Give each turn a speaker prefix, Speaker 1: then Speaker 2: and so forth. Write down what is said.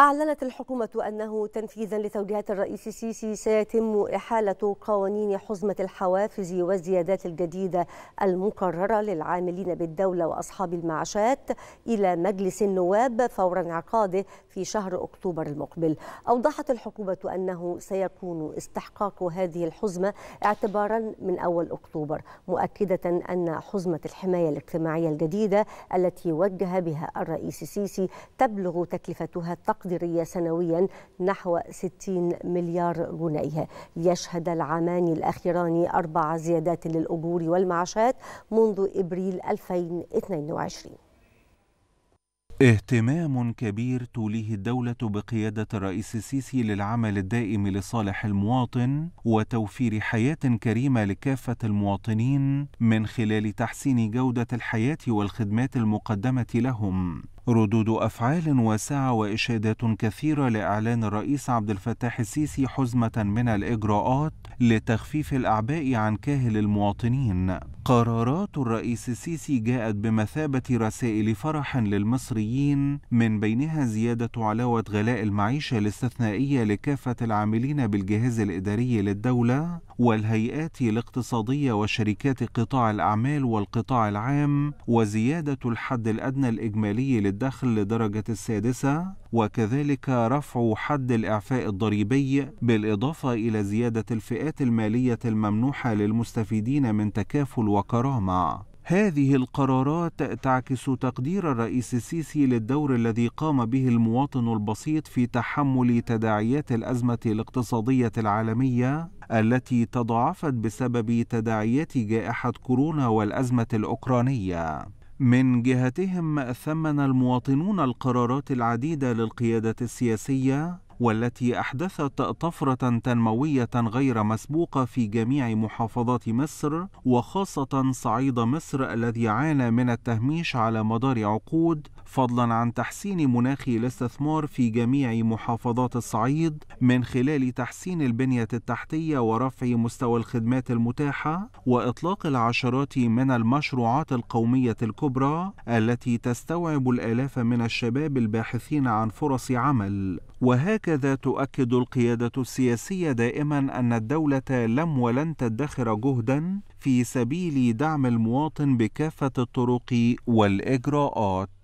Speaker 1: أعلنت الحكومة أنه تنفيذا لتوجيهات الرئيس السيسي سيتم إحالة قوانين حزمة الحوافز والزيادات الجديدة المقررة للعاملين بالدولة وأصحاب المعاشات إلى مجلس النواب فور انعقاده في شهر أكتوبر المقبل أوضحت الحكومة أنه سيكون استحقاق هذه الحزمة اعتبارا من أول أكتوبر مؤكدة أن حزمة الحماية الاجتماعية الجديدة التي وجه بها الرئيس السيسي تبلغ تكلفتها التقدير التقديرية سنويا نحو 60 مليار جنيه ليشهد العامان الأخيران أربع زيادات للأجور والمعاشات منذ إبريل 2022
Speaker 2: اهتمام كبير توليه الدولة بقيادة الرئيس السيسي للعمل الدائم لصالح المواطن وتوفير حياة كريمة لكافة المواطنين من خلال تحسين جودة الحياة والخدمات المقدمة لهم، ردود أفعال واسعة وإشادات كثيرة لإعلان الرئيس عبد الفتاح السيسي حزمة من الإجراءات لتخفيف الأعباء عن كاهل المواطنين. قرارات الرئيس السيسي جاءت بمثابة رسائل فرح للمصريين من بينها زيادة علاوة غلاء المعيشة الاستثنائية لكافة العاملين بالجهاز الإداري للدولة والهيئات الاقتصادية وشركات قطاع الأعمال والقطاع العام وزيادة الحد الأدنى الإجمالي للدخل لدرجة السادسة وكذلك رفع حد الإعفاء الضريبي بالإضافة إلى زيادة الفئات المالية الممنوحة للمستفيدين من تكافل وكرامة هذه القرارات تعكس تقدير الرئيس السيسي للدور الذي قام به المواطن البسيط في تحمل تداعيات الازمه الاقتصاديه العالميه التي تضاعفت بسبب تداعيات جائحه كورونا والازمه الاوكرانيه من جهتهم ثمن المواطنون القرارات العديده للقياده السياسيه والتي أحدثت طفرة تنموية غير مسبوقة في جميع محافظات مصر وخاصة صعيد مصر الذي عانى من التهميش على مدار عقود فضلا عن تحسين مناخ الاستثمار في جميع محافظات الصعيد من خلال تحسين البنية التحتية ورفع مستوى الخدمات المتاحة وإطلاق العشرات من المشروعات القومية الكبرى التي تستوعب الآلاف من الشباب الباحثين عن فرص عمل وهكذا هكذا تؤكد القيادة السياسية دائما أن الدولة لم ولن تدخر جهدا في سبيل دعم المواطن بكافة الطرق والإجراءات